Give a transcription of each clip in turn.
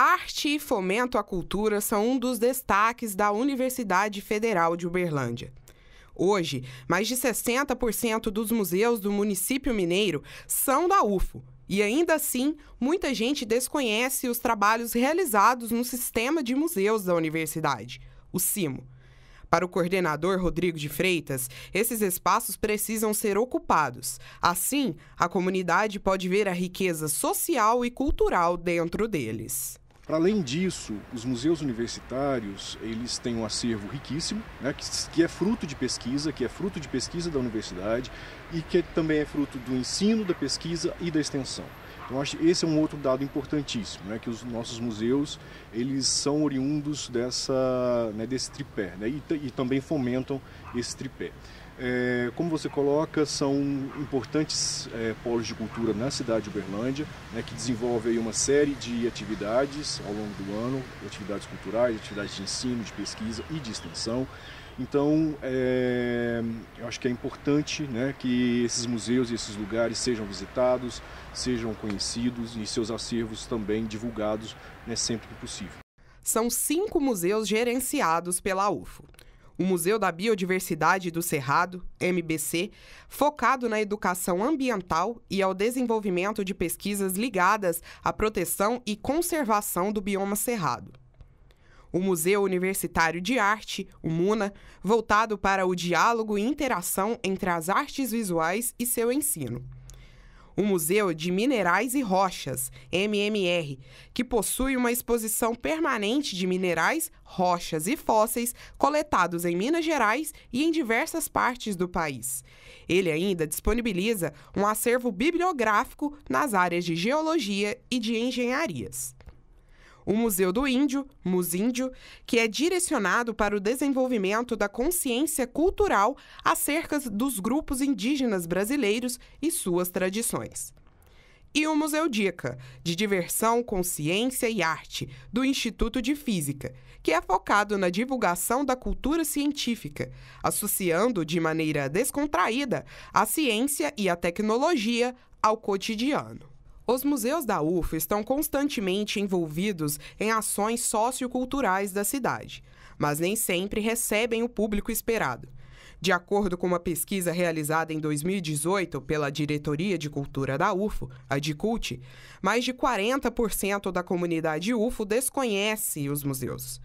Arte e fomento à cultura são um dos destaques da Universidade Federal de Uberlândia. Hoje, mais de 60% dos museus do município mineiro são da UFO. E ainda assim, muita gente desconhece os trabalhos realizados no sistema de museus da universidade, o CIMO. Para o coordenador Rodrigo de Freitas, esses espaços precisam ser ocupados. Assim, a comunidade pode ver a riqueza social e cultural dentro deles. Para além disso, os museus universitários eles têm um acervo riquíssimo, né, que, que, é fruto de pesquisa, que é fruto de pesquisa da universidade e que também é fruto do ensino, da pesquisa e da extensão. Então acho esse é um outro dado importantíssimo, né, que os nossos museus eles são oriundos dessa né, desse tripé, né, e, e também fomentam esse tripé. É, como você coloca, são importantes é, polos de cultura na cidade de Uberlândia, né, que desenvolve aí uma série de atividades ao longo do ano, atividades culturais, atividades de ensino, de pesquisa e de extensão. Então, é, eu acho que é importante né, que esses museus e esses lugares sejam visitados, sejam conhecidos e seus acervos também divulgados né, sempre que possível. São cinco museus gerenciados pela UFO o Museu da Biodiversidade do Cerrado, MBC, focado na educação ambiental e ao desenvolvimento de pesquisas ligadas à proteção e conservação do bioma cerrado. O Museu Universitário de Arte, o MUNA, voltado para o diálogo e interação entre as artes visuais e seu ensino um museu de minerais e rochas, MMR, que possui uma exposição permanente de minerais, rochas e fósseis coletados em Minas Gerais e em diversas partes do país. Ele ainda disponibiliza um acervo bibliográfico nas áreas de geologia e de engenharias o Museu do Índio, Musíndio, que é direcionado para o desenvolvimento da consciência cultural acerca dos grupos indígenas brasileiros e suas tradições. E o Museu Dica, de diversão, consciência e arte, do Instituto de Física, que é focado na divulgação da cultura científica, associando de maneira descontraída a ciência e a tecnologia ao cotidiano. Os museus da UF estão constantemente envolvidos em ações socioculturais da cidade, mas nem sempre recebem o público esperado. De acordo com uma pesquisa realizada em 2018 pela Diretoria de Cultura da UFO, a DICULT, mais de 40% da comunidade UFO desconhece os museus.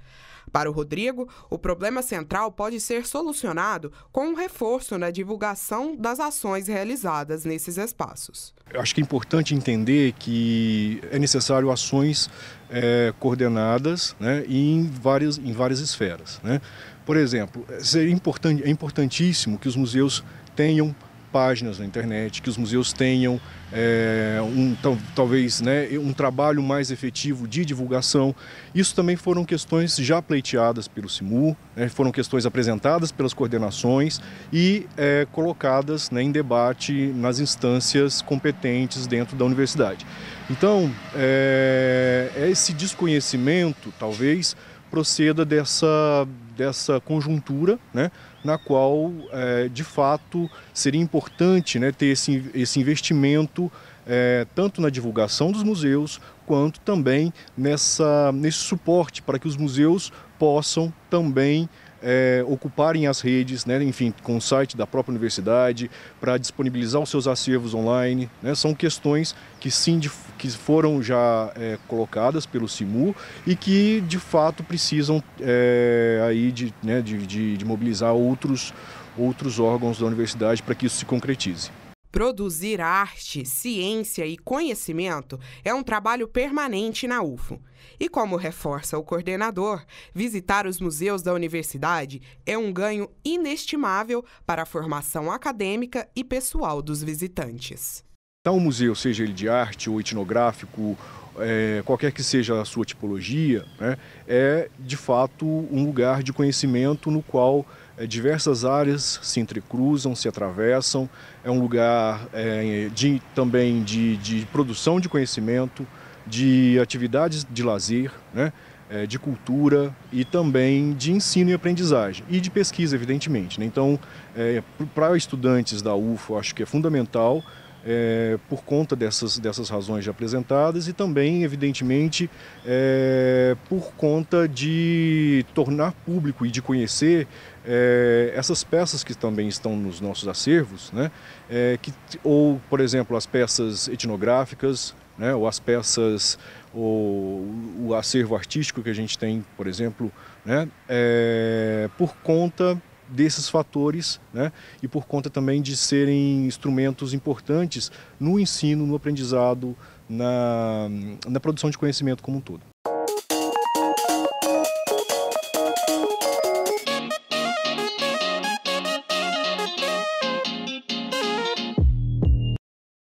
Para o Rodrigo, o problema central pode ser solucionado com um reforço na divulgação das ações realizadas nesses espaços. Eu acho que é importante entender que é necessário ações é, coordenadas né, em, várias, em várias esferas. Né? Por exemplo, eh, importante, é importantíssimo que os museus tenham páginas na internet, que os museus tenham é, um, talvez né, um trabalho mais efetivo de divulgação. Isso também foram questões já pleiteadas pelo CIMU, né, foram questões apresentadas pelas coordenações e é, colocadas né, em debate nas instâncias competentes dentro da universidade. Então, é, esse desconhecimento, talvez, proceda dessa, dessa conjuntura, né, na qual, é, de fato, seria importante né, ter esse, esse investimento é, tanto na divulgação dos museus, quanto também nessa, nesse suporte para que os museus possam também é, ocuparem as redes, né, enfim, com o site da própria universidade, para disponibilizar os seus acervos online. Né, são questões que sim, de, que foram já é, colocadas pelo CIMU e que de fato precisam é, aí de, né, de, de, de mobilizar outros, outros órgãos da universidade para que isso se concretize. Produzir arte, ciência e conhecimento é um trabalho permanente na UFO. E como reforça o coordenador, visitar os museus da universidade é um ganho inestimável para a formação acadêmica e pessoal dos visitantes. Tal então, museu, seja ele de arte ou etnográfico é, qualquer que seja a sua tipologia, né, é de fato um lugar de conhecimento no qual é, diversas áreas se entrecruzam, se atravessam, é um lugar é, de, também de, de, produção de conhecimento, de atividades de lazer, né, é, de cultura e também de ensino e aprendizagem e de pesquisa, evidentemente. Né? Então, é, para estudantes da UFO, acho que é fundamental é, por conta dessas, dessas razões já apresentadas e também, evidentemente, é, por conta de tornar público e de conhecer é, essas peças que também estão nos nossos acervos, né? É, que, ou, por exemplo, as peças etnográficas, né? ou as peças, ou o acervo artístico que a gente tem, por exemplo, né? É, por conta desses fatores né, e por conta também de serem instrumentos importantes no ensino, no aprendizado, na, na produção de conhecimento como um todo.